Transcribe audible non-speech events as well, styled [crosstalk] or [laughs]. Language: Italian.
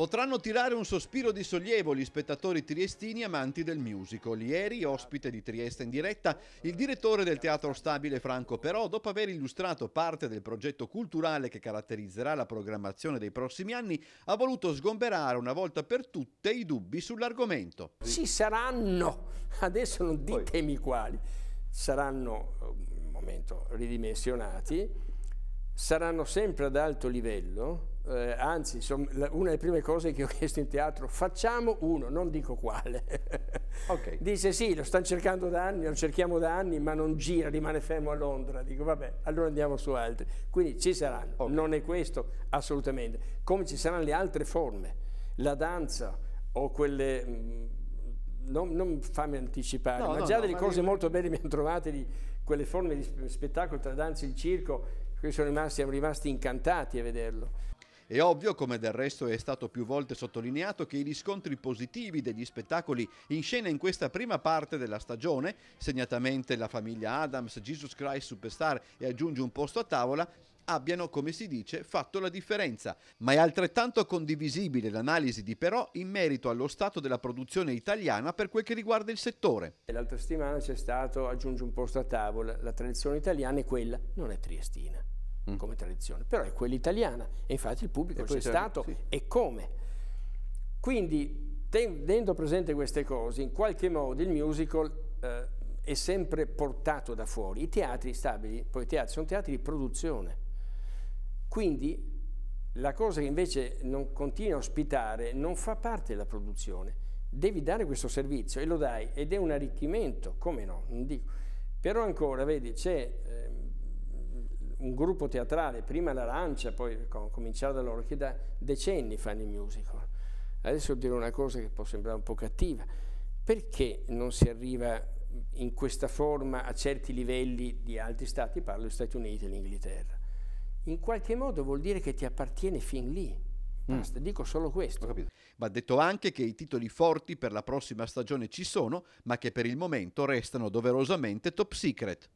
Potranno tirare un sospiro di sollievo gli spettatori triestini amanti del musical. Ieri, ospite di Trieste in diretta, il direttore del Teatro Stabile Franco Però, dopo aver illustrato parte del progetto culturale che caratterizzerà la programmazione dei prossimi anni, ha voluto sgomberare una volta per tutte i dubbi sull'argomento. Ci saranno, adesso non ditemi quali, saranno, eh, un momento, ridimensionati, saranno sempre ad alto livello, eh, anzi, insomma, una delle prime cose che ho chiesto in teatro, facciamo uno, non dico quale. [laughs] Okay. Dice sì, lo stanno cercando da anni, lo cerchiamo da anni, ma non gira, rimane fermo a Londra. Dico vabbè, allora andiamo su altri. Quindi ci saranno, okay. non è questo assolutamente. Come ci saranno le altre forme, la danza o quelle... Mh, mm, non, non, fammi anticipare, no, ma no, già no, delle cose mi... molto belle mi hanno trovate di quelle forme di spettacolo tra danza e il circo, che sono rimasti, siamo rimasti incantati a vederlo. È ovvio, come del resto è stato più volte sottolineato, che i riscontri positivi degli spettacoli in scena in questa prima parte della stagione, segnatamente la famiglia Adams, Jesus Christ Superstar e aggiunge un posto a tavola, abbiano, come si dice, fatto la differenza. Ma è altrettanto condivisibile l'analisi di Però in merito allo stato della produzione italiana per quel che riguarda il settore. L'altra settimana c'è stato, aggiunge un posto a tavola, la tradizione italiana è quella, non è triestina mm. come tradizione, però è quella italiana e infatti il pubblico c'è stato sì. e come. Quindi tenendo presente queste cose, in qualche modo il musical eh, è sempre portato da fuori. I teatri stabili, poi i teatri, sono teatri di produzione. Quindi la cosa che invece non continua a ospitare non fa parte della produzione. Devi dare questo servizio e lo dai ed è un arricchimento, come no? Non dico. Però ancora, vedi, c'è... Eh, un gruppo teatrale, prima l'Arancia, poi cominciare da loro, che da decenni fanno i musical. Adesso dirò una cosa che può sembrare un po' cattiva. Perché non si arriva in questa forma a certi livelli di altri stati? Parlo degli Stati Uniti e l'Inghilterra. In qualche modo vuol dire che ti appartiene fin lì. Basta, mm. dico solo questo. Va detto anche che i titoli forti per la prossima stagione ci sono, ma che per il momento restano doverosamente top secret.